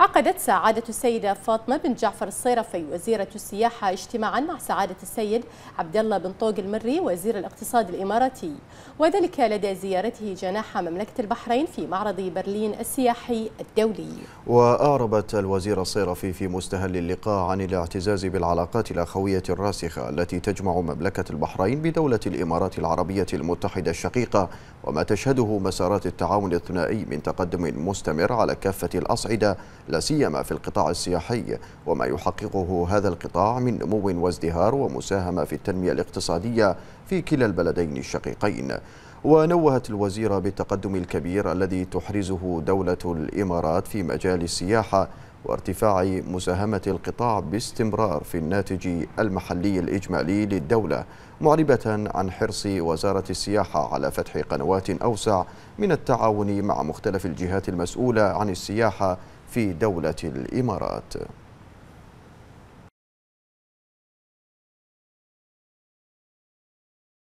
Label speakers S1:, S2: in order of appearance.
S1: عقدت سعادة السيدة فاطمة بن جعفر الصيرفي وزيرة السياحة اجتماعا مع سعادة السيد عبد الله بن طوق المري وزير الاقتصاد الإماراتي وذلك لدى زيارته جناح مملكة البحرين في معرض برلين السياحي الدولي
S2: وأعربت الوزير الصيرفي في مستهل اللقاء عن الاعتزاز بالعلاقات الأخوية الراسخة التي تجمع مملكة البحرين بدولة الإمارات العربية المتحدة الشقيقة وما تشهده مسارات التعاون الثنائي من تقدم مستمر على كافة الأصعدة لا سيما في القطاع السياحي وما يحققه هذا القطاع من نمو وازدهار ومساهمة في التنمية الاقتصادية في كلا البلدين الشقيقين ونوهت الوزيرة بالتقدم الكبير الذي تحرزه دولة الإمارات في مجال السياحة وارتفاع مساهمة القطاع باستمرار في الناتج المحلي الإجمالي للدولة معربة عن حرص وزارة السياحة على فتح قنوات أوسع من التعاون مع مختلف الجهات المسؤولة عن السياحة في دولة الإمارات